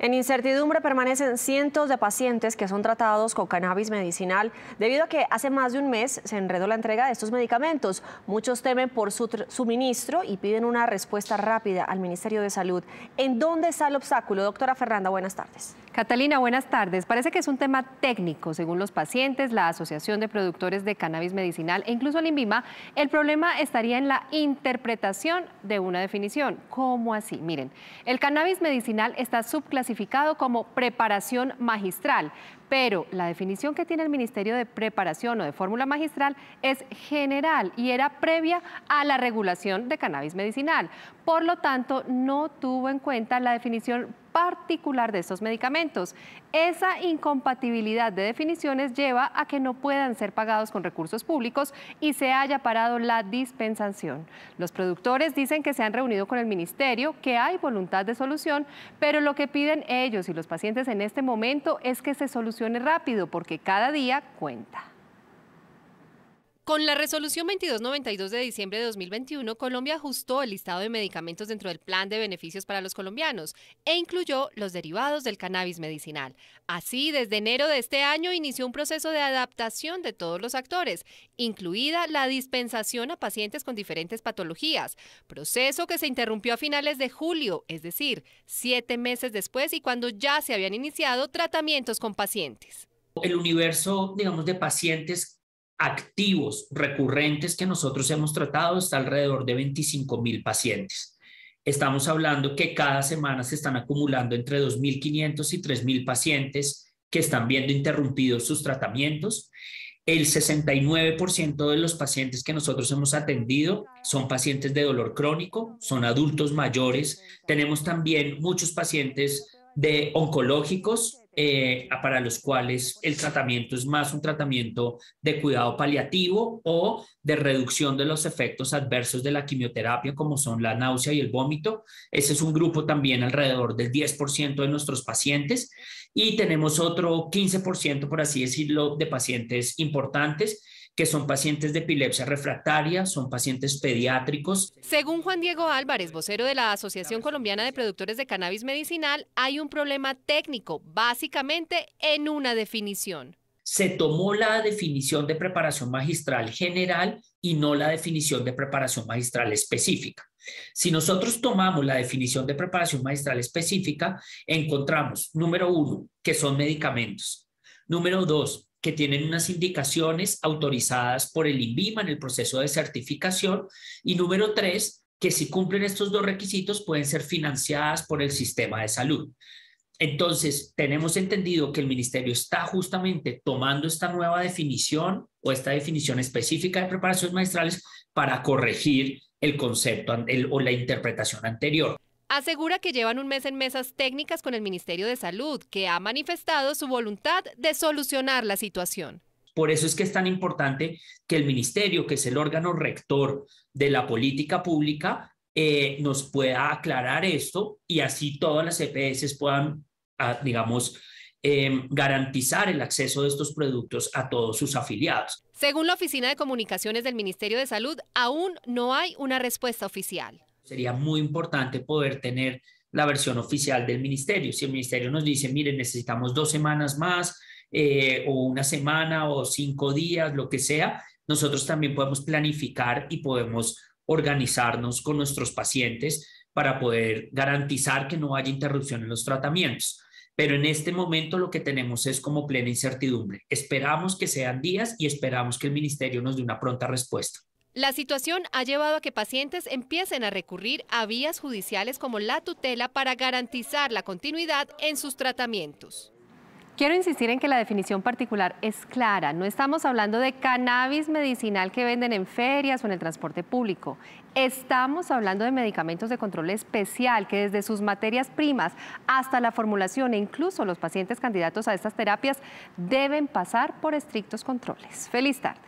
En incertidumbre permanecen cientos de pacientes que son tratados con cannabis medicinal debido a que hace más de un mes se enredó la entrega de estos medicamentos. Muchos temen por su suministro y piden una respuesta rápida al Ministerio de Salud. ¿En dónde está el obstáculo? Doctora Fernanda, buenas tardes. Catalina, buenas tardes. Parece que es un tema técnico. Según los pacientes, la Asociación de Productores de Cannabis Medicinal e incluso el INVIMA, el problema estaría en la interpretación de una definición. ¿Cómo así? Miren, el cannabis medicinal está subclasificado como preparación magistral, pero la definición que tiene el Ministerio de Preparación o de Fórmula Magistral es general y era previa a la regulación de cannabis medicinal. Por lo tanto, no tuvo en cuenta la definición particular de estos medicamentos. Esa incompatibilidad de definiciones lleva a que no puedan ser pagados con recursos públicos y se haya parado la dispensación. Los productores dicen que se han reunido con el ministerio, que hay voluntad de solución, pero lo que piden ellos y los pacientes en este momento es que se solucione rápido porque cada día cuenta. Con la resolución 2292 de diciembre de 2021, Colombia ajustó el listado de medicamentos dentro del plan de beneficios para los colombianos e incluyó los derivados del cannabis medicinal. Así, desde enero de este año inició un proceso de adaptación de todos los actores, incluida la dispensación a pacientes con diferentes patologías, proceso que se interrumpió a finales de julio, es decir, siete meses después y cuando ya se habían iniciado tratamientos con pacientes. El universo, digamos, de pacientes activos recurrentes que nosotros hemos tratado está alrededor de 25 mil pacientes. Estamos hablando que cada semana se están acumulando entre 2.500 y 3.000 pacientes que están viendo interrumpidos sus tratamientos. El 69% de los pacientes que nosotros hemos atendido son pacientes de dolor crónico, son adultos mayores. Tenemos también muchos pacientes de oncológicos eh, para los cuales el tratamiento es más un tratamiento de cuidado paliativo o de reducción de los efectos adversos de la quimioterapia, como son la náusea y el vómito. Ese es un grupo también alrededor del 10% de nuestros pacientes y tenemos otro 15%, por así decirlo, de pacientes importantes que son pacientes de epilepsia refractaria, son pacientes pediátricos. Según Juan Diego Álvarez, vocero de la Asociación Colombiana de Productores de Cannabis Medicinal, hay un problema técnico, básicamente en una definición. Se tomó la definición de preparación magistral general y no la definición de preparación magistral específica. Si nosotros tomamos la definición de preparación magistral específica, encontramos, número uno, que son medicamentos. Número dos, que tienen unas indicaciones autorizadas por el INVIMA en el proceso de certificación. Y número tres, que si cumplen estos dos requisitos pueden ser financiadas por el sistema de salud. Entonces, tenemos entendido que el ministerio está justamente tomando esta nueva definición o esta definición específica de preparaciones maestrales para corregir el concepto o la interpretación anterior asegura que llevan un mes en mesas técnicas con el Ministerio de Salud, que ha manifestado su voluntad de solucionar la situación. Por eso es que es tan importante que el Ministerio, que es el órgano rector de la política pública, eh, nos pueda aclarar esto y así todas las EPS puedan, ah, digamos, em, garantizar el acceso de estos productos a todos sus afiliados. Según la Oficina de Comunicaciones del Ministerio de Salud, aún no hay una respuesta oficial. Sería muy importante poder tener la versión oficial del ministerio. Si el ministerio nos dice, miren, necesitamos dos semanas más eh, o una semana o cinco días, lo que sea, nosotros también podemos planificar y podemos organizarnos con nuestros pacientes para poder garantizar que no haya interrupción en los tratamientos. Pero en este momento lo que tenemos es como plena incertidumbre. Esperamos que sean días y esperamos que el ministerio nos dé una pronta respuesta. La situación ha llevado a que pacientes empiecen a recurrir a vías judiciales como la tutela para garantizar la continuidad en sus tratamientos. Quiero insistir en que la definición particular es clara. No estamos hablando de cannabis medicinal que venden en ferias o en el transporte público. Estamos hablando de medicamentos de control especial que desde sus materias primas hasta la formulación e incluso los pacientes candidatos a estas terapias deben pasar por estrictos controles. Feliz tarde.